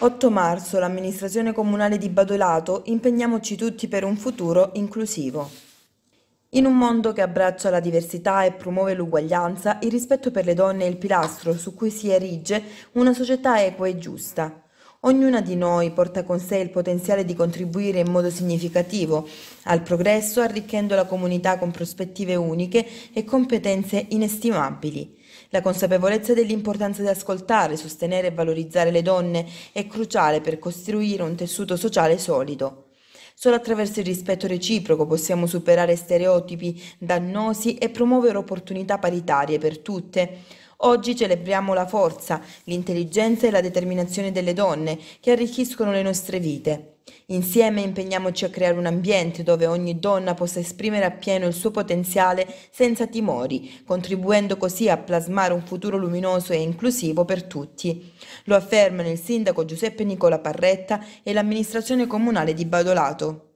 8 marzo, l'amministrazione comunale di Badolato, impegniamoci tutti per un futuro inclusivo. In un mondo che abbraccia la diversità e promuove l'uguaglianza, il rispetto per le donne è il pilastro su cui si erige una società equa e giusta. Ognuna di noi porta con sé il potenziale di contribuire in modo significativo al progresso, arricchendo la comunità con prospettive uniche e competenze inestimabili. La consapevolezza dell'importanza di ascoltare, sostenere e valorizzare le donne è cruciale per costruire un tessuto sociale solido. Solo attraverso il rispetto reciproco possiamo superare stereotipi dannosi e promuovere opportunità paritarie per tutte Oggi celebriamo la forza, l'intelligenza e la determinazione delle donne che arricchiscono le nostre vite. Insieme impegniamoci a creare un ambiente dove ogni donna possa esprimere appieno il suo potenziale senza timori, contribuendo così a plasmare un futuro luminoso e inclusivo per tutti. Lo affermano il sindaco Giuseppe Nicola Parretta e l'amministrazione comunale di Badolato.